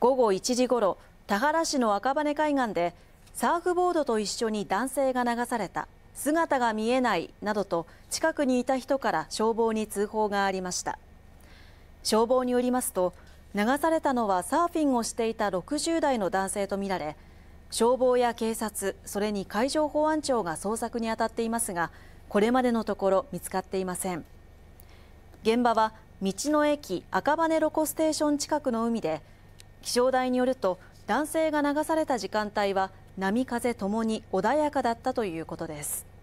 午後1時ごろ田原市の赤羽海岸でサーフボードと一緒に男性が流された姿が見えないなどと近くにいた人から消防に通報がありました消防によりますと流されたのはサーフィンをしていた60代の男性とみられ消防や警察それに海上保安庁が捜索に当たっていますがこれまでのところ見つかっていません現場は道の駅赤羽ロコステーション近くの海で気象台によると男性が流された時間帯は波風ともに穏やかだったということです。